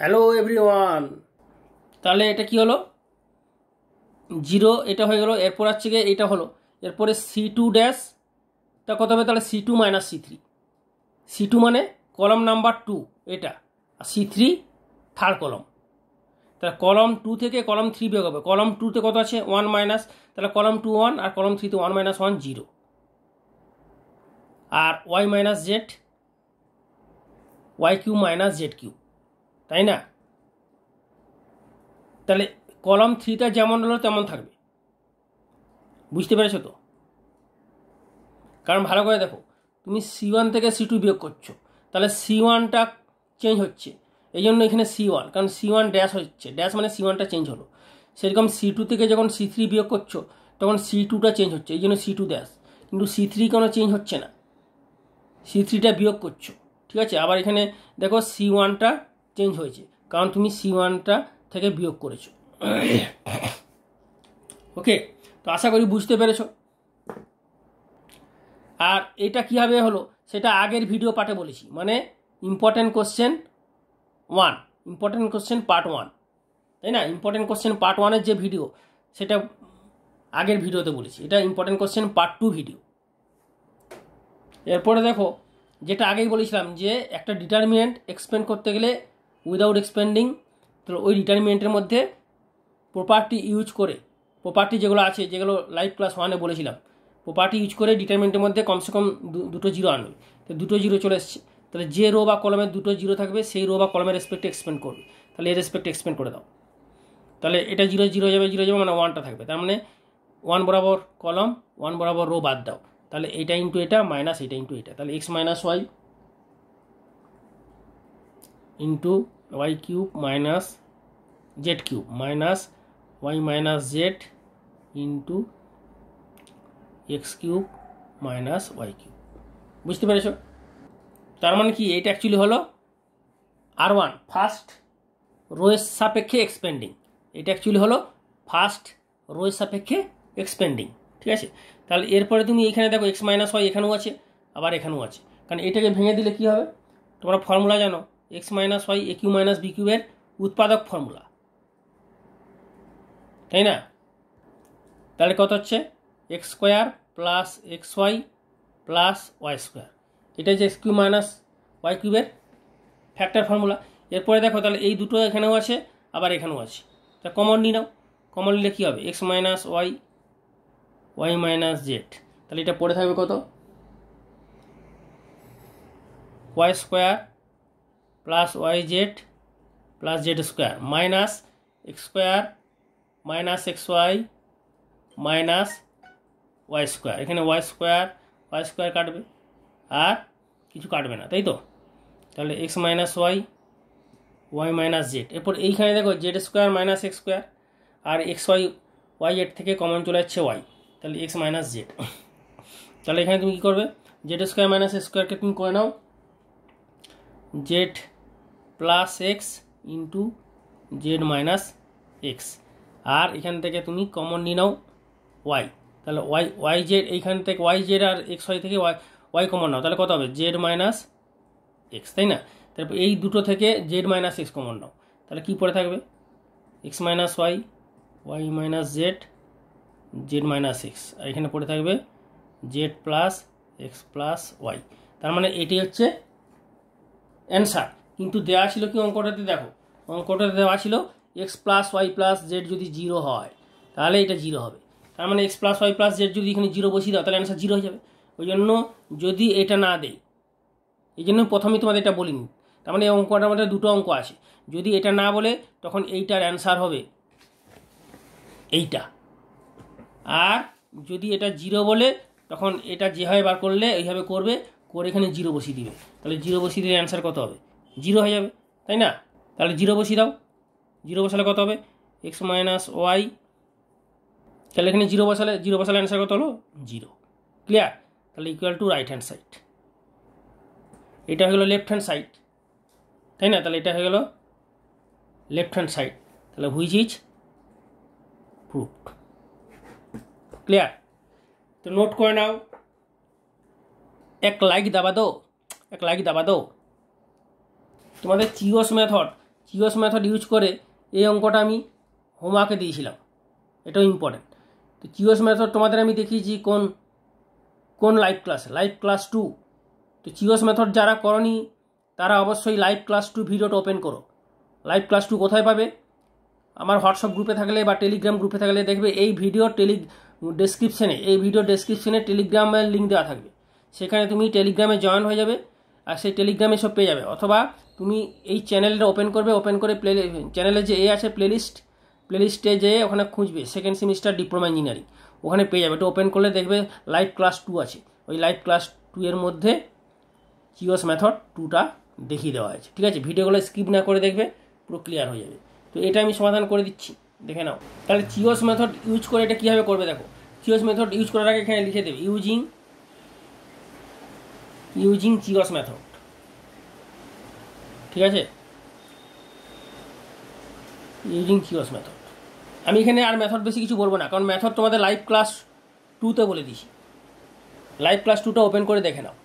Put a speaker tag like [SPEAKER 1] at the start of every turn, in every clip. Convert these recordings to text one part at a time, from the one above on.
[SPEAKER 1] Hello everyone তাহলে এটা কি হলো জিরো এটা হয়ে গেল এরপর হচ্ছে গিয়ে এটা হলো এরপরে সি টু ড্যাশটা কত হবে তাহলে C two minus C three C two মানে কলম নাম্বার টু এটা আর সি থ্রি থার্ড কলম তাহলে কলম টু থেকে কলম থ্রি বিয়োগ হবে কলম টুতে কত আছে ওয়ান মাইনাস তাহলে কলম টু ওয়ান আর কলম থ্রিতে ওয়ান মাইনাস ওয়ান জিরো আর Y minus Z Y cube minus Z cube তাই না তাহলে কলাম থ্রিটা যেমন হলো তেমন থাকবে বুঝতে পেরেছো তো কারণ ভালো করে দেখো তুমি সি ওয়ান থেকে সি টু বিয়োগ করছো তাহলে সি ওয়ানটা চেঞ্জ হচ্ছে এই জন্য এখানে সি ওয়ান কারণ সি ওয়ান ড্যাশ হচ্ছে ড্যাশ মানে সি ওয়ানটা চেঞ্জ হলো সেরকম সি টু থেকে যখন সি থ্রি বিয়োগ করছো তখন সি টুটা চেঞ্জ হচ্ছে এই জন্য সি টু ড্যাশ কিন্তু সি থ্রি কোনো চেঞ্জ হচ্ছে না সি থ্রিটা বিয়োগ করছো ঠিক আছে আবার এখানে দেখো সি ওয়ানটা চেঞ্জ হয়েছে কারণ তুমি সি ওয়ানটা থেকে বিয়োগ করেছো ওকে তো আশা করি বুঝতে পেরেছ আর এটা কীভাবে হলো সেটা আগের ভিডিও পার্টে বলেছি মানে important question one important question part one তাই না ইম্পর্ট্যান্ট কোশ্চেন পার্ট ওয়ানের যে ভিডিও সেটা আগের ভিডিওতে বলেছি এটা important question part two video এরপরে দেখো যেটা আগেই বলেছিলাম যে একটা ডিটারমিনেন্ট এক্সপ্লেন করতে গেলে উইদাউট এক্সপেন্ডিং তো ওই রিটায়ারমেন্টের মধ্যে প্রপার্টি ইউজ করে প্রপার্টি যেগুলো আছে যেগুলো লাইভ ক্লাস ওয়ানে বলেছিলাম প্রপার্টি ইউজ করে ডিটারমেন্টের মধ্যে কমসে কম দুটো জিরো আনবে তো দুটো জিরো চলে এসছে তাহলে যে রো বা কলমের দুটো জিরো থাকবে সেই রো বা কলমের রেসপেক্টে এক্সপেন্ড করবে তাহলে এর রেসপেক্টে এক্সপেন্ড করে দাও তাহলে এটা জিরো জিরো যাবে জিরো যাবে মানে ওয়ানটা থাকবে তার মানে ওয়ান বরাবর কলম ওয়ান বরাবর রো বাদ দাও তাহলে এটা ইন্টু এটা মাইনাস এটা ইন্টু এটা তাহলে X minus Y into Y cube minus Z cube minus Y minus Z into X cube minus Y cube বুঝতে পেরেছ তার মানে কি এইটা অ্যাকচুয়ালি হলো আর ওয়ান ফার্স্ট রোয়ের সাপেক্ষে এক্সপেন্ডিং এটা অ্যাকচুয়ালি হলো ফার্স্ট রোয়ের সাপেক্ষে এক্সপেন্ডিং ঠিক আছে তাহলে এরপরে তুমি এখানে দেখো এক্স মাইনাস ওয়াই এখানেও আছে আবার এখানেও আছে কারণ এটাকে ভেঙে দিলে কি হবে তোমরা ফর্মুলা জানো X minus Y A cube minus B কিউবের উৎপাদক ফর্মুলা তাই না তাহলে কত হচ্ছে X square plus X Y plus Y square এটা হচ্ছে এক্স কিউ মাইনাস ওয়াই কিউবের ফ্যাক্টর ফর্মুলা এরপরে দেখো তাহলে এই দুটো এখানেও আছে আবার এখানেও আছে তা কমন নিয়ে নাও কমন নিলে কী হবে X minus Y Y minus Z তাহলে এটা পড়ে থাকবে কত Y square plus Y Z plus Z square minus X square minus X Y minus Y square এখানে ওয়াই স্কোয়ার ওয়াই স্কোয়ার কাটবে আর কিছু কাটবে না তাই তো তাহলে X minus Y Y minus Z এরপর এইখানে দেখো Z square minus X square আর এক্স ওয়াই ওয়াই জেড থেকে কমন চলে যাচ্ছে ওয়াই তাহলে এক্স মাইনাস জেড তাহলে এখানে তুমি কী করবে জেড স্কোয়ার মাইনাস স্কোয়ারকে তুমি করে নাও Z plus X into Z minus X আর এখান থেকে তুমি কমন নিয়ে নাও ওয়াই তাহলে ওয়াই ওয়াই জেড এইখান থেকে ওয়াই জেড আর এক্স ওয়াই থেকে ওয়াই ওয়াই কমন নাও তাহলে কত হবে জেড মাইনাস এক্স তাই না তারপর এই দুটো থেকে জেড মাইনাস এক্স কমন নাও তাহলে কী পড়ে থাকবে X minus Y Y minus Z Z minus X আর এখানে পড়ে থাকবে Z plus X plus Y তার মানে এটি হচ্ছে অ্যান্সার কিন্তু দেওয়া ছিল কি অঙ্কটাতে দেখো অঙ্কটাতে দেওয়া ছিল X plus Y plus Z যদি জিরো হয় তাহলে এটা জিরো হবে তার মানে X plus Y plus Z যদি এখানে জিরো বসিয়ে দাও তাহলে অ্যান্সার জিরো হয়ে যাবে ওই জন্য যদি এটা না দেয় এই জন্য প্রথমেই তোমাদের এটা বলিনি তার মানে এই অঙ্কটার মধ্যে দুটো অঙ্ক আছে যদি এটা না বলে তখন এইটার অ্যান্সার হবে এইটা আর যদি এটা জিরো বলে তখন এটা যেভাবে বার করলে এইভাবে করবে করে এখানে জিরো বসিয়ে দিবে তাহলে জিরো বসিয়ে দিলে অ্যান্সার কত হবে জিরো হয়ে যাবে তাই না তাহলে জিরো বসিয়ে দাও জিরো বসালে কত হবে এক্স মাইনাস ওয়াই তাহলে এখানে জিরো বসালে জিরো বসালে অ্যান্সার কত হলো জিরো ক্লিয়ার তাহলে equal to right hand side এটা হয়ে গেলো লেফট হ্যান্ড সাইড তাই না তাহলে এটা হয়ে গেলো লেফট হ্যান্ড সাইড তাহলে হুইচ ইজ প্রুফড ক্লিয়ার তো নোট করে নাও এক লাইক দাবা দো এক লাইক দাবা দো তোমাদের Chio's method Chio's method use করে এই অঙ্কটা আমি হোমওয়ার্কে দিয়েছিলাম এটাও ইম্পর্টেন্ট তো চিওস মেথড তোমাদের আমি দেখিয়েছি কোন কোন live class live class two তো চিওস মেথড যারা করনি তারা অবশ্যই লাইভ ক্লাস টু ভিডিওটা ওপেন করো লাইভ ক্লাস টু কোথায় পাবে আমার হোয়াটসঅ্যাপ গ্রুপে থাকলে বা টেলিগ্রাম গ্রুপে থাকলে দেখবে এই ভিডিও টেলি ডেসক্রিপশানে এই ভিডিও ডেসক্রিপশানে টেলিগ্রামের লিঙ্ক দেওয়া থাকবে সেখানে তুমি টেলিগ্রামে জয়েন হয়ে যাবে আর সেই টেলিগ্রামে সব পেয়ে যাবে অথবা তুমি এই চ্যানেলটা ওপেন করবে ওপেন করে প্লে চ্যানেলে যে এ আছে প্লেলিস্ট প্লেলিস্টে যেয়ে ওখানে খুঁজবে সেকেন্ড সেমিস্টার ডিপ্লোমা ইঞ্জিনিয়ারিং ওখানে পেয়ে যাবে এটা ওপেন করলে দেখবে লাইভ ক্লাস টু আছে ওই লাইভ ক্লাস টু এর মধ্যে চিওস মেথড টুটা দেখিয়ে দেওয়া আছে ঠিক আছে ভিডিওগুলো স্কিপ না করে দেখবে পুরো ক্লিয়ার হয়ে যাবে তো এটা আমি সমাধান করে দিচ্ছি দেখে নাও তাহলে চিওস মেথড ইউজ করে এটা কীভাবে করবে দেখো চিওস মেথড ইউজ করার আগে এখানে লিখে দেবে ইউজিং ইউজিং চিগস মেথড ঠিক আছে ইউজিং চিগস মেথড আমি এখানে আর মেথড বেশি কিছু বলবো না কারণ মেথড তোমাদের লাইভ ক্লাস টুতে বলে দিছি লাইভ ক্লাস টুটা ওপেন করে দেখে নাও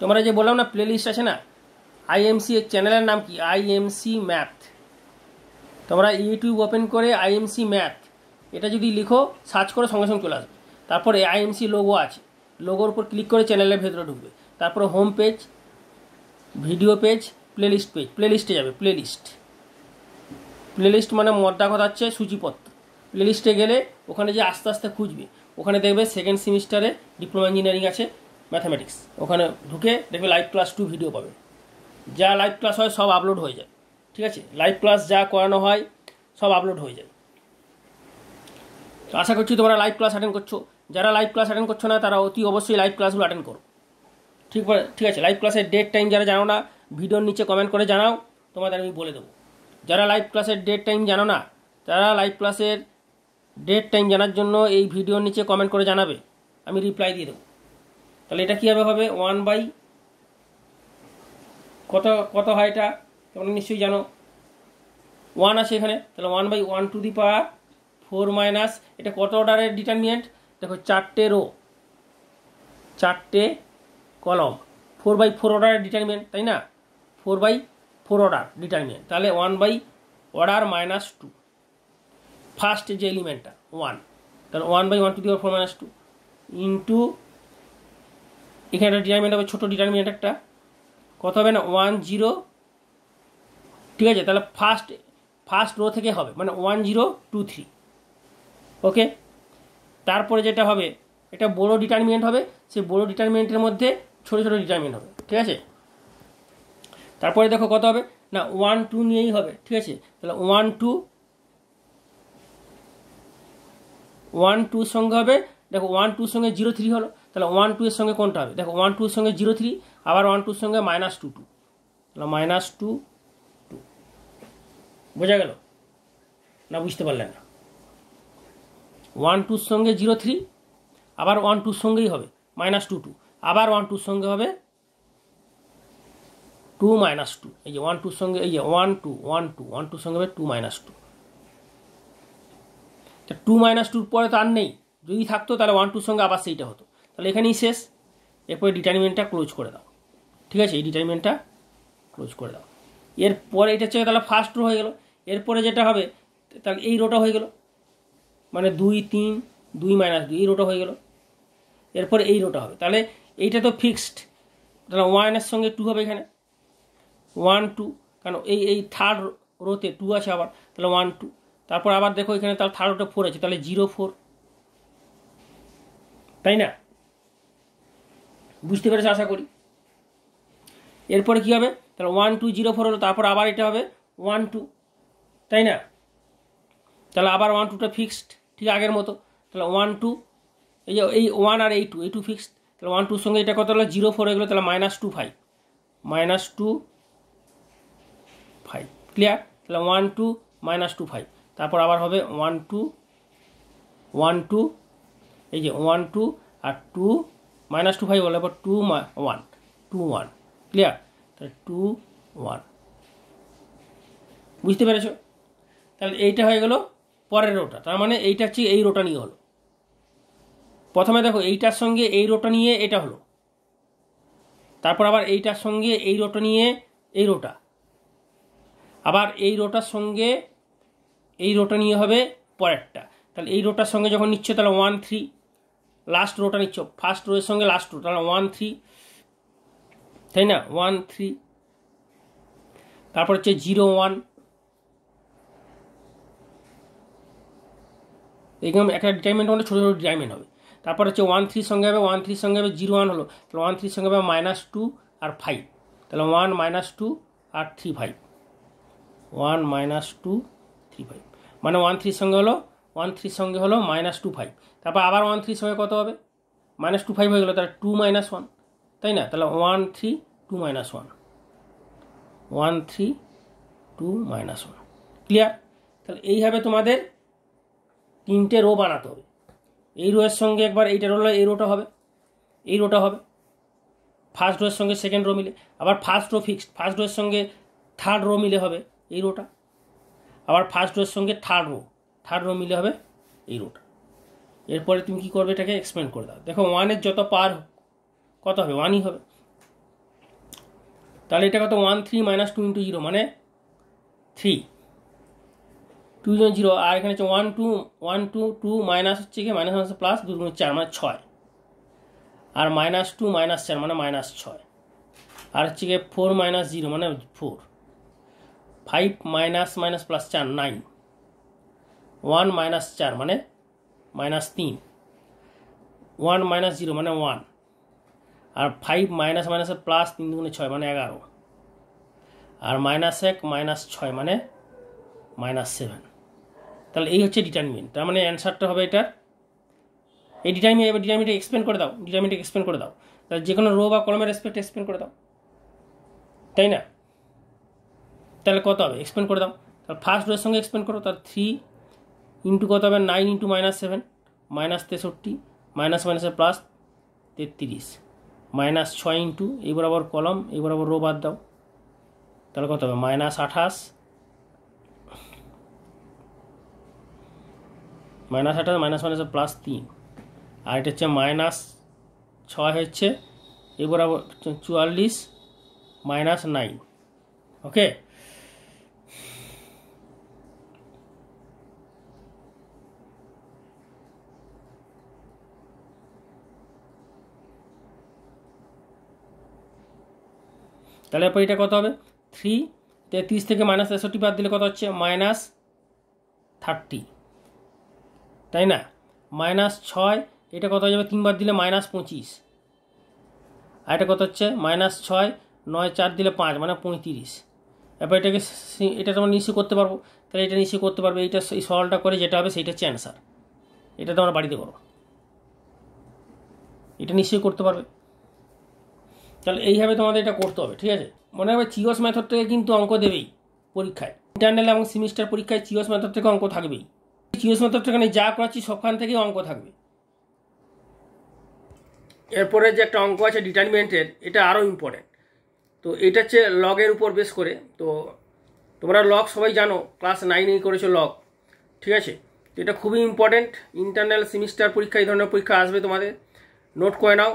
[SPEAKER 1] তোমরা যে বললাম না প্লে লিস্ট আছে না আইএমসি এর চ্যানেলের নাম কি আইএমসি ম্যাথ তোমরা ইউটিউব ওপেন করে আইএমসি ম্যাথ এটা যদি লিখো সার্চ করে সঙ্গে সঙ্গে চলে আসবে তারপরে আইএমসি লোগো আছে লোগোর উপর ক্লিক করে চ্যানেলের ভেতরে ঢুকবে তারপরে home page video page playlist page প্লেলিস্টে যাবে প্লেলিস্ট প্লেলিস্ট মানে মদ্দা কথা হচ্ছে সূচিপত্র প্লেলিস্টে গেলে ওখানে যে আস্তে আস্তে খুঁজবে ওখানে দেখবে সেকেন্ড সেমিস্টারে ডিপ্লোমা ইঞ্জিনিয়ারিং আছে ম্যাথামেটিক্স ওখানে ঢুকে দেখবে লাইভ ক্লাস টু ভিডিও পাবে যা লাইভ ক্লাস হয় সব আপলোড হয়ে যায় ঠিক আছে লাইভ ক্লাস যা করানো হয় সব আপলোড হয়ে যায় আশা করছি তোমরা লাইভ ক্লাস অ্যাটেন্ড করছো যারা লাইভ ক্লাস অ্যাটেন্ড করছো না তারা অতি অবশ্যই লাইভ ক্লাসগুলো অ্যাটেন্ড করো ঠিক ঠিক আছে লাইভ ক্লাসের ডেট টাইম যারা জানো না ভিডিওর নিচে কমেন্ট করে জানাও তোমাদের আমি বলে দেবো যারা লাইভ ক্লাসের ডেট টাইম জানো না তারা লাইভ ক্লাসের ডেট টাইম জানার জন্য এই ভিডিওর নিচে কমেন্ট করে জানাবে আমি রিপ্লাই দিয়ে দেবো তাহলে এটা কীভাবে হবে ওয়ান বাই কত কত হয় এটা তোমরা নিশ্চয়ই জানো ওয়ান আছে এখানে তাহলে one by one two the power four minus এটা কত অর্ডারের ডিটারমিনেন্ট দেখো চারটে রো চারটে column four by four order determinant তাই না four by four order determinant তাহলে one by order minus two first যে এলিমেন্টটা ওয়ান তাহলে one by one two the power four minus two into এখানে একটা ডিটারমিনেন্ট হবে ছোটো ডিটারমিনেন্ট একটা কত হবে না ওয়ান জিরো ঠিক আছে তাহলে ফার্স্ট ফার্স্ট রো থেকে হবে মানে one zero two three okay তারপরে যেটা হবে এটা বড় ডিটারমিনেন্ট হবে সেই বড় ডিটারমিনেন্টের মধ্যে ছোটো ছোটো ডিটারমিন হবে ঠিক আছে তারপরে দেখো কত হবে না ওয়ান টু নিয়েই হবে ঠিক আছে তাহলে ওয়ান টু ওয়ান টুর সঙ্গে হবে দেখো ওয়ান টুর সঙ্গে জিরো থ্রি হলো তাহলে ওয়ান টু এর সঙ্গে কোনটা হবে দেখো ওয়ান টুর সঙ্গে জিরো থ্রি আবার ওয়ান টুর সঙ্গে মাইনাস টু টু তাহলে মাইনাস টু টু বোঝা গেল না বুঝতে পারলেন না ওয়ান টুর সঙ্গে জিরো থ্রি আবার ওয়ান টুর সঙ্গেই হবে মাইনাস টু টু আবার ওয়ান টুর সঙ্গে হবে টু মাইনাস টু এই যে ওয়ান টুর সঙ্গে এই যে one two one two one টুর সঙ্গে হবে টু মাইনাস টু তা টু মাইনাস টুর পরে তো আর নেই যদি থাকতো তাহলে ওয়ান টুর সঙ্গে আবার সেইটা হতো তাহলে এখানেই শেষ এরপরে ডিটারমিনটা ক্লোজ করে দাও ঠিক আছে এই ডিটারমিনটা ক্লোজ করে দাও এরপরে এটা হচ্ছে তাহলে ফার্স্ট রো হয়ে গেল এরপরে যেটা হবে তাহলে এই রোটা হয়ে গেল মানে দুই তিন দুই মাইনাস দুই এই রোটা হয়ে গেল এরপরে এই রোটা হবে তাহলে এইটা তো ফিক্সড তাহলে ওয়ানের সঙ্গে টু হবে এখানে ওয়ান টু কেন এই এই থার্ড রোতে টু আছে আবার তাহলে ওয়ান টু তারপর আবার দেখো এখানে তাহলে থার্ড রোতে ফোর আছে তাহলে জিরো ফোর তাই না বুঝতে পেরেছো আশা করি এরপরে কি হবে তাহলে ওয়ান টু জিরো ফোর হলো তারপর আবার এটা হবে ওয়ান টু তাই না তাহলে আবার ওয়ান টুটা ফিক্সড ঠিক আগের মতো তাহলে ওয়ান টু এই এই ওয়ান আর এই টু এই টু ফিক্সড তাহলে ওয়ান টুর সঙ্গে এটা কত হলো জিরো ফোর হয়ে গেলো তাহলে minus two five minus two five clear তাহলে one two minus two five তারপর আবার হবে ওয়ান টু ওয়ান টু এই যে ওয়ান টু আর টু মাইনাস টু ফাইভ বলে আবার two one two one clear তাহলে টু ওয়ান বুঝতে পেরেছ তাহলে এইটা হয়ে গেল পরের রোটা তার মানে এইটা হচ্ছে এই রোটা নিয়ে হলো প্রথমে দেখো এইটার সঙ্গে এই রোটা নিয়ে এটা হলো তারপর আবার এইটার সঙ্গে এই রোটা নিয়ে এই রোটা আবার এই রোটার সঙ্গে এই রোটা নিয়ে হবে পরেরটা তাহলে এই রোটার সঙ্গে যখন নিচ্ছ তাহলে ওয়ান থ্রি লাস্ট রোটা নিচ্ছ ফার্স্ট রোয়ের সঙ্গে লাস্ট রো তাহলে ওয়ান থ্রি তাই না ওয়ান থ্রি তারপর হচ্ছে জিরো ওয়ান এরকম একটা ডিটাইমেন্ট মানে ছোটো ছোটো ডিটাইমেন্ট হবে তারপর হচ্ছে ওয়ান থ্রির সঙ্গে হবে ওয়ান থ্রির সঙ্গে হবে জিরো ওয়ান হলো তাহলে ওয়ান থ্রির সঙ্গে হবে মাইনাস টু আর ফাইভ তাহলে ওয়ান মাইনাস টু আর three five one minus two three five মানে ওয়ান থ্রির সঙ্গে হলো ওয়ান থ্রির সঙ্গে হলো মাইনাস টু ফাইভ তারপর আবার ওয়ান থ্রির সঙ্গে কত হবে মাইনাস টু ফাইভ হয়ে গেলো তাহলে টু মাইনাস ওয়ান তাই না তাহলে one three two minus one one three two minus one clear তাহলে এইভাবে তোমাদের তিনটে রো বানাতে হবে এই রোয়ের সঙ্গে একবার এইটা রোল এই রোটা হবে এই রোটা হবে ফার্স্ট রোয়ের সঙ্গে সেকেন্ড রো মিলে আবার ফার্স্ট রো ফিক্সড ফার্স্ট রোয়ের সঙ্গে থার্ড রো মিলে হবে এই রোটা আবার ফার্স্ট রোয়ের সঙ্গে থার্ড রো থার্ড রো মিলে হবে এই রোটা এরপরে তুমি কি করবে এটাকে এক্সপ্যান্ড করে দাও দেখো ওয়ানের যত পার কত হবে ওয়ানই হবে তাহলে এটা কত one three minus two into zero মানে থ্রি টু জন জিরো আর এখানে হচ্ছে one two one two two minus হচ্ছে কি মাইনাস মাইনাস প্লাস দু গুণ চার মানে ছয় আর মাইনাস টু মাইনাস চার মানে মাইনাস ছয় আর হচ্ছে গিয়ে ফোর মাইনাস জিরো মানে four five minus minus plus চার নাইন ওয়ান মাইনাস চার মানে মাইনাস তিন ওয়ান মাইনাস জিরো মানে ওয়ান আর ফাইভ মাইনাস মাইনাস প্লাস তিন দুগুণে ছয় মানে এগারো আর মাইনাস এক মাইনাস ছয় মানে মাইনাস সেভেন তাহলে এই হচ্ছে ডিটারমিন তার মানে অ্যান্সারটা হবে এটার এই ডিটারমিন এবার ডিটারমিনটা এক্সপ্লেন করে দাও ডিটারমিনটা এক্সপ্লেন করে দাও তাহলে যে কোনো রো বা কলমের রেসপেক্ট এক্সপ্লেন করে দাও তাই না তাহলে কত হবে এক্সপ্লেন করে দাও তাহলে ফার্স্ট রোয়ের সঙ্গে এক্সপ্লেন করো তার থ্রি ইন্টু কত হবে nine into minus seven minus তেষট্টি মাইনাস মাইনাসে প্লাস তেত্রিশ মাইনাস ছয় ইন্টু এই বরাবর কলম এই বরাবর রো বাদ দাও তাহলে কত হবে মাইনাস আঠাশ মাইনাস আঠাশ মাইনাস মাইনাস প্লাস তিন আর এটা হচ্ছে মাইনাস ছয় হচ্ছে এ বরাবর চুয়াল্লিশ মাইনাস নাইন ওকে তাহলে এরপর এটা কত হবে থ্রি তেত্রিশ থেকে মাইনাস তেষট্টি বাদ দিলে কত হচ্ছে মাইনাস থার্টি তাই না মাইনাস ছয় এটা কত হয়ে যাবে তিনবার দিলে মাইনাস পঁচিশ আর এটা কত হচ্ছে মাইনাস ছয় নয় চার দিলে পাঁচ মানে পঁয়ত্রিশ এবার এটাকে এটা তোমরা নিশ্চয় করতে পারবো তাহলে এটা নিশ্চয় করতে পারবে এইটা এই সরলটা করে যেটা হবে সেইটা হচ্ছে অ্যান্সার এটা তোমরা বাড়িতে করো এটা নিশ্চয়ই করতে পারবে তাহলে এইভাবে তোমাদের এটা করতে হবে ঠিক আছে মনে হবে চিওস মেথড থেকে কিন্তু অঙ্ক দেবেই পরীক্ষায় ইন্টারনাল এবং সেমিস্টার পরীক্ষায় চিওস মেথড থেকে অঙ্ক থাকবেই চিরসম তত্ত্বখানে যা করাচ্ছি সবখান থেকেই অঙ্ক থাকবে এরপরে যে একটা অঙ্ক আছে ডিটারমিনেন্টের এটা আরও ইম্পর্টেন্ট তো এটা হচ্ছে লগের উপর বেশ করে তো তোমরা লগ সবাই জানো ক্লাস নাইনেই করেছো লগ ঠিক আছে তো এটা খুবই ইম্পর্টেন্ট ইন্টারনাল সেমিস্টার পরীক্ষা এই ধরনের পরীক্ষা আসবে তোমাদের নোট করে নাও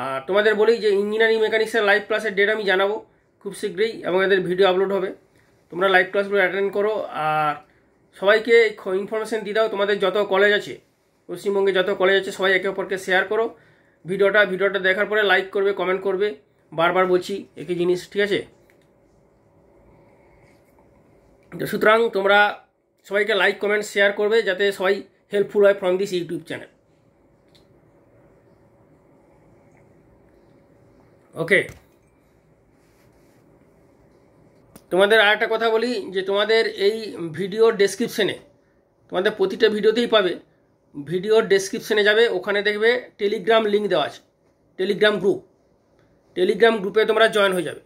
[SPEAKER 1] আর তোমাদের বলি যে ইঞ্জিনিয়ারিং মেকানিক্সের লাইভ ক্লাসের ডেট আমি জানাবো খুব শীঘ্রই এবং এদের ভিডিও আপলোড হবে তোমরা লাইভ ক্লাসগুলো অ্যাটেন্ড করো আর সবাইকে ইনফরমেশান দিয়ে দাও তোমাদের যত কলেজ আছে পশ্চিমবঙ্গে যত কলেজ আছে সবাই একে অপরকে শেয়ার করো ভিডিওটা ভিডিওটা দেখার পরে লাইক করবে কমেন্ট করবে বারবার বলছি একই জিনিস ঠিক আছে তো সুতরাং তোমরা সবাইকে লাইক কমেন্ট শেয়ার করবে যাতে সবাই হেল্পফুল হয় from this YouTube channel okay তোমাদের আর একটা কথা বলি যে তোমাদের এই ভিডিওর ডেসক্রিপশনে তোমাদের প্রতিটা ভিডিওতেই পাবে ভিডিওর ডেসক্রিপশনে যাবে ওখানে দেখবে টেলিগ্রাম লিঙ্ক দেওয়া আছে টেলিগ্রাম গ্রুপ টেলিগ্রাম গ্রুপে তোমরা জয়েন হয়ে যাবে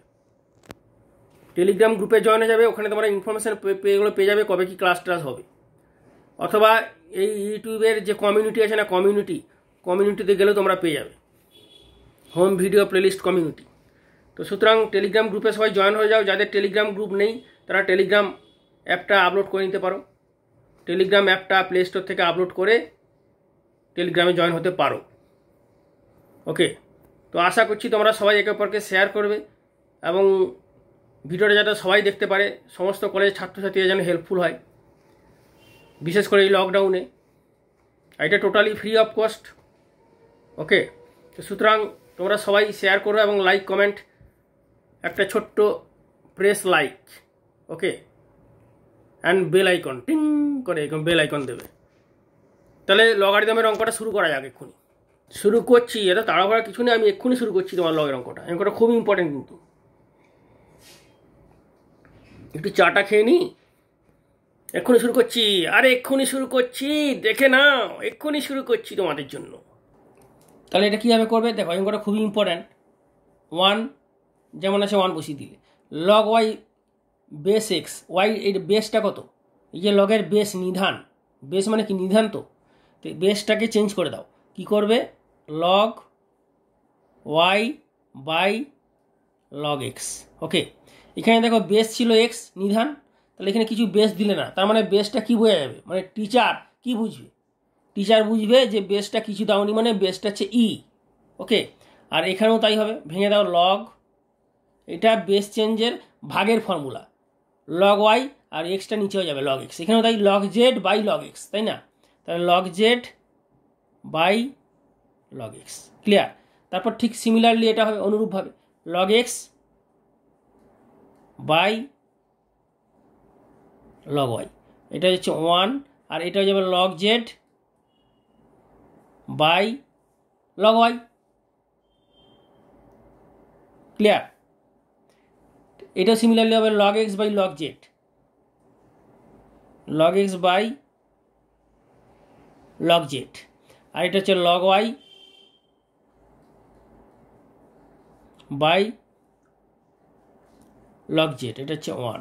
[SPEAKER 1] টেলিগ্রাম গ্রুপে জয়েন হয়ে যাবে ওখানে তোমরা ইনফরমেশান পেয়েগুলো পেয়ে যাবে কবে কি ক্লাস ট্লাস হবে অথবা এই ইউটিউবের যে কমিউনিটি আছে না কমিউনিটি কমিউনিটিতে গেলেও তোমরা পেয়ে যাবে হোম ভিডিও প্লেলিস্ট কমিউনিটি তো সুতরাং টেলিগ্রাম গ্রুপে সবাই জয়েন হয়ে যাও যাদের টেলিগ্রাম গ্রুপ নেই তারা টেলিগ্রাম অ্যাপটা আপলোড করে নিতে পারো টেলিগ্রাম অ্যাপটা প্লে স্টোর থেকে আপলোড করে টেলিগ্রামে জয়েন হতে পারো ওকে তো আশা করছি তোমরা সবাই একে অপরকে শেয়ার করবে এবং ভিডিওটা যাতে সবাই দেখতে পারে সমস্ত কলেজের ছাত্রছাত্রীরা যেন হেল্পফুল হয় বিশেষ করে এই লকডাউনে এটা totally free of cost okay তো সুতরাং তোমরা সবাই শেয়ার করো এবং লাইক কমেন্ট একটা ছোট্ট press like okay and bell icon টিং করে এরকম বেল আইকন দেবে তাহলে লগারিদমের অঙ্কটা শুরু করা যাক এক্ষুনি শুরু করছি এটা তাড়াহুড়া কিছু নেই আমি এক্ষুনি শুরু করছি তোমার লগের অঙ্কটা অঙ্কটা খুব ইম্পর্টেন্ট কিন্তু একটু চাটা খেয়ে নি এক্ষুনি শুরু করছি আরে এক্ষুনি শুরু করছি দেখে না এক্ষুনি শুরু করছি তোমাদের জন্য তাহলে এটা কীভাবে করবে দেখো অঙ্কটা খুবই ইম্পর্ট্যান্ট ওয়ান যেমন আছে ওয়ান বসিয়ে দিলে log Y base X Y এর বেসটা কত এই যে লগের বেস নিধান বেস মানে কি নিধান তো বেসটাকে চেঞ্জ করে দাও কি করবে log Y by log X okay এখানে দেখো বেস ছিল এক্স নিধান তাহলে এখানে কিছু বেস দিলে না তার মানে বেসটা কি বোঝা যাবে মানে টিচার কি বুঝবে টিচার বুঝবে যে বেসটা কিছু দাওনি মানে বেসটা হচ্ছে ই e। ওকে আর এখানেও তাই হবে ভেঙে দাও লগ এটা বেস চেঞ্জের ভাগের ফর্মুলা লগ ওয়াই আর এক্সটা নিচে হয়ে যাবে লগ এক্স এখানেও তাই log Z by log X তাই না তাহলে log Z by log X clear তারপর ঠিক সিমিলারলি এটা হবে অনুরূপভাবে log X by log Y এটা হচ্ছে ওয়ান আর এটা হয়ে যাবে log Z by log Y clear এটা সিমিলারলি হবে log X by log Z log X by log Z আর এটা হচ্ছে log Y by log Z এটা হচ্ছে ওয়ান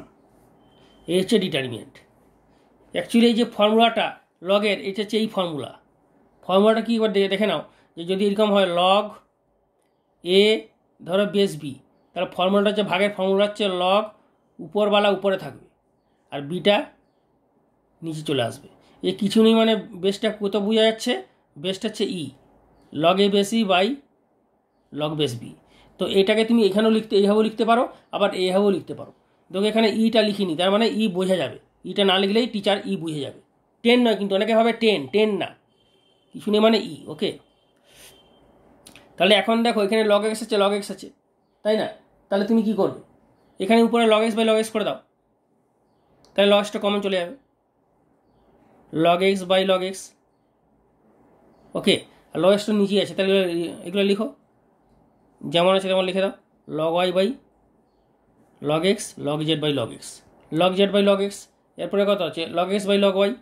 [SPEAKER 1] এই হচ্ছে ডিটারমিনেন্ট অ্যাকচুয়ালি এই যে ফর্মুলাটা লগের এটা হচ্ছে এই ফর্মুলা ফর্মুলাটা কী করে দেখে নাও যে যদি এরকম হয় লগ এ ধরো বেস বি তাহলে ফর্মুলাটা হচ্ছে ভাগের ফর্মুলা হচ্ছে লগ উপরবালা উপরে থাকবে আর বিটা নিচে চলে আসবে এ কিছু নেই মানে বেসটা কত বোঝা যাচ্ছে বেস্ট হচ্ছে ই লগ এ বেসি বাই লগ বেস বি তো এটাকে তুমি এখানেও লিখতে এইভাবেও লিখতে পারো আবার এইভাবেও লিখতে পারো দেখো এখানে ইটা e লিখিনি তার মানে ই e বোঝা যাবে ইটা e না লিখলেই টিচার ই বুঝে যাবে টেন নয় কিন্তু অনেকে ভাবে টেন টেন না কিছু নেই মানে ই ওকে তাহলে এখন দেখো এখানে লগ এক্স আছে লগ এক্স আছে তাই না তাহলে তুমি কি করবে এখানে উপরে log X by log X করে দাও তাহলে লগ এক্সটা কমন চলে যাবে log X by log X okay আর লগ এক্সটা নিচেই আছে তাহলে এগুলো লিখো যেমন আছে তেমন লিখে দাও log Y by log x log Z by log x log Z by log X এরপরে কত আছে log X by log Y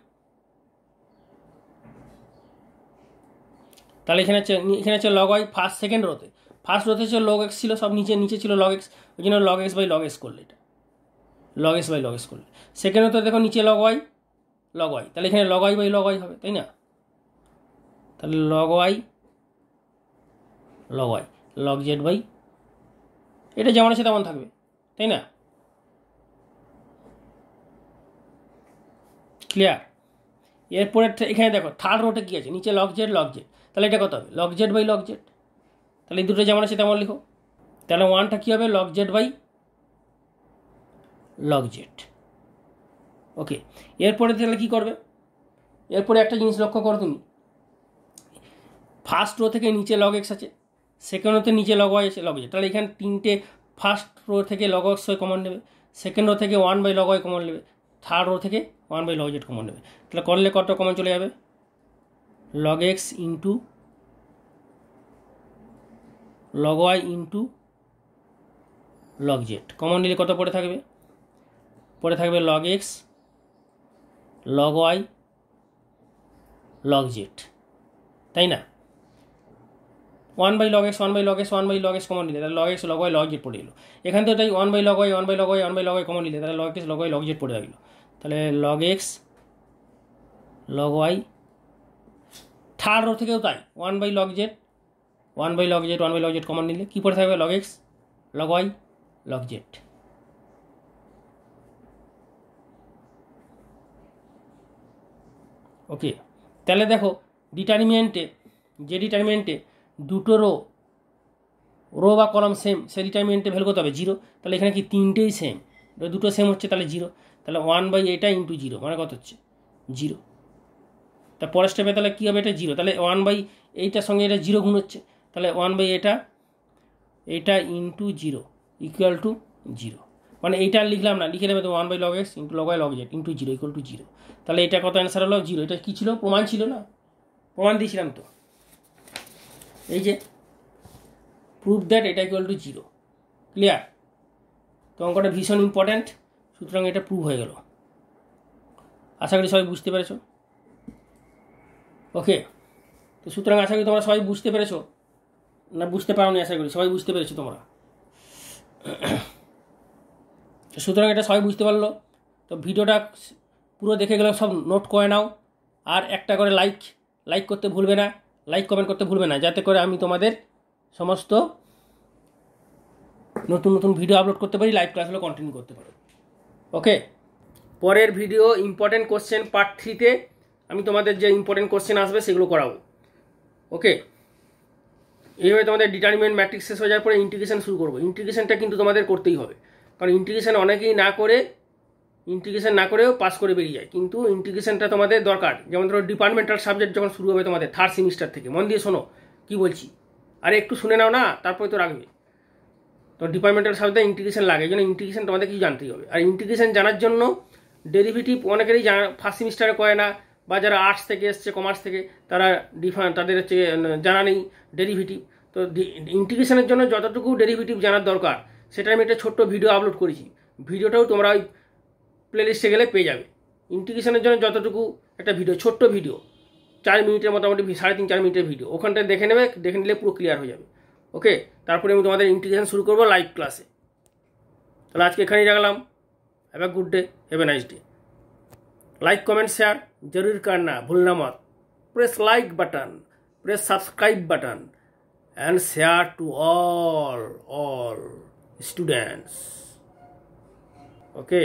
[SPEAKER 1] তাহলে এখানে আছে এখানে আছে লগ ওয়াই ফার্স্ট সেকেন্ড রোতে ফার্স্ট রোতে ছিল লগ এক্স ছিল সব নিচে নিচে ছিল লগ এক্স ওই জন্য log X by log X করলে এটা log X by log X করলে সেকেন্ড রোতে দেখো নিচে লগ ওয়াই লগ ওয়াই তাহলে এখানে log Y by log Y হবে তাই না তাহলে log Y log Y log Z by এটা যেমন আছে তেমন থাকবে তাই না ক্লিয়ার এরপরে এখানে দেখো থার্ড রোটে কী আছে নিচে লগ জেড লগ জেড তাহলে এটা কত হবে log Z by log Z তাহলে এই দুটো যেমন আছে তেমন লিখো তাহলে ওয়ানটা কী হবে log Z by log Z okay এরপরে তাহলে কী করবে এরপরে একটা জিনিস লক্ষ্য করো তুমি ফার্স্ট রো থেকে নিচে লগ এক্স আছে সেকেন্ড রোতে নিচে লগ ওয়াই আছে লগ জেড তাহলে এখানে তিনটে ফার্স্ট রো থেকে লগ এক্স ওয়াই কমন নেবে সেকেন্ড রো থেকে one by log Y common নেবে থার্ড রো থেকে one by log Z common নেবে তাহলে করলে কত কমন চলে যাবে log x into log Y into log Z common নিলে কত পড়ে থাকবে পড়ে থাকবে log x log Y log Z তাই না one by log x one by log x one by log x common নিলে তাহলে log x log Y log z পড়ে এলো এখান থেকে তাই one by log y one by log y one by log Y common নিলে তাহলে log x log Y log z পড়ে থাকলো তাহলে log x log y third row থেকেও তাই one by log z one by log z one by log Z common নিলে কী পরে থাকবে log x log Y log Z okay তাহলে দেখো ডিটারমিনেন্টে যে ডিটারমিনেন্টে দুটো রো রো বা কলম সেম সে ডিটারমিনেন্টে ভ্যালু করতে হবে জিরো তাহলে এখানে কি তিনটেই সেম দুটো সেম হচ্ছে তাহলে জিরো তাহলে ওয়ান বাই এটা ইন্টু জিরো মানে কত হচ্ছে জিরো তা পরের স্টেপে তাহলে কী হবে এটা জিরো তাহলে ওয়ান বাই এইটার সঙ্গে এটা জিরো গুণ হচ্ছে তাহলে ওয়ান বাই এটা এটা into zero equal to zero মানে এইটা লিখলাম না লিখে নেবে তো one by log x into log by log z into zero equal to zero তাহলে এটা কত অ্যান্সার হলো জিরো এটা কী ছিল প্রমাণ ছিল না প্রমাণ দিয়েছিলাম তো এই যে প্রুফ দ্যাট এটা ইকুয়াল টু জিরো ক্লিয়ার তো অঙ্কটা ভীষণ ইম্পর্ট্যান্ট সুতরাং এটা প্রুভ হয়ে গেল আশা করি সবাই বুঝতে পেরেছ ওকে তো সুতরাং আশা করি তোমরা সবাই বুঝতে পেরেছো না বুঝতে পারোনি আশা করি সবাই বুঝতে পেরেছো তোমরা সুতরাং এটা সবাই বুঝতে পারলো তো ভিডিওটা পুরো দেখে গেলে সব নোট করে নাও আর একটা করে লাইক লাইক করতে ভুলবে না লাইক কমেন্ট করতে ভুলবে না যাতে করে আমি তোমাদের সমস্ত নতুন নতুন ভিডিও আপলোড করতে পারি লাইভ ক্লাসগুলো কন্টিনিউ করতে পারি ওকে পরের ভিডিও ইম্পর্টেন্ট কোশ্চেন পার্ট থ্রিতে আমি তোমাদের যে ইম্পর্টেন্ট কোশ্চেন আসবে সেগুলো করাবো ওকে এইভাবে তোমাদের ডিটারমিনেন্ট ম্যাট্রিক্স শেষ হয়ে যাওয়ার পরে ইন্টিগ্রেশন শুরু করবো ইন্টিগ্রেশনটা কিন্তু তোমাদের করতেই হবে কারণ ইন্টিগ্রেশন অনেকেই না করে ইন্টিগ্রেশন না করেও পাস করে বেরিয়ে যায় কিন্তু ইন্টিগ্রেশনটা তোমাদের দরকার যেমন ধরো ডিপার্টমেন্টাল সাবজেক্ট যখন শুরু হবে তোমাদের থার্ড সেমিস্টার থেকে মন দিয়ে শোনো কি বলছি আরে একটু শুনে নাও না তারপরে তো রাখবে তো ডিপার্টমেন্টাল সাবজেক্টে ইন্টিগ্রেশন লাগে এই জন্য ইন্টিগ্রেশন তোমাদের কিছু জানতেই হবে আর ইন্টিগ্রেশন জানার জন্য ডেরিভেটিভ অনেকেরই জানা ফার্স্ট সেমিস্টারে করে না বা যারা আর্টস থেকে এসছে কমার্স থেকে তারা ডিফারেন্ট তাদের হচ্ছে জানা নেই ডেরিভেটিভ তো ইন্টিগ্রেশনের জন্য যতটুকু ডেরিভেটিভ জানার দরকার সেটা আমি একটা ছোট্ট ভিডিও আপলোড করেছি ভিডিওটাও তোমরা ওই প্লেলিস্টে গেলে পেয়ে যাবে ইন্টিগ্রেশনের জন্য যতটুকু একটা ভিডিও ছোট্ট ভিডিও চার মিনিটের মোটামুটি সাড়ে তিন চার মিনিটের ভিডিও ওখানটা দেখে নেবে দেখে নিলে পুরো ক্লিয়ার হয়ে যাবে ওকে তারপরে আমি তোমাদের ইন্টিগ্রেশন শুরু করবো লাইভ ক্লাসে তাহলে আজকে এখানেই রাখলাম have a good day have a nice day like comment share জরুর না ভুল নামত press like button press subscribe button and share to all all students okay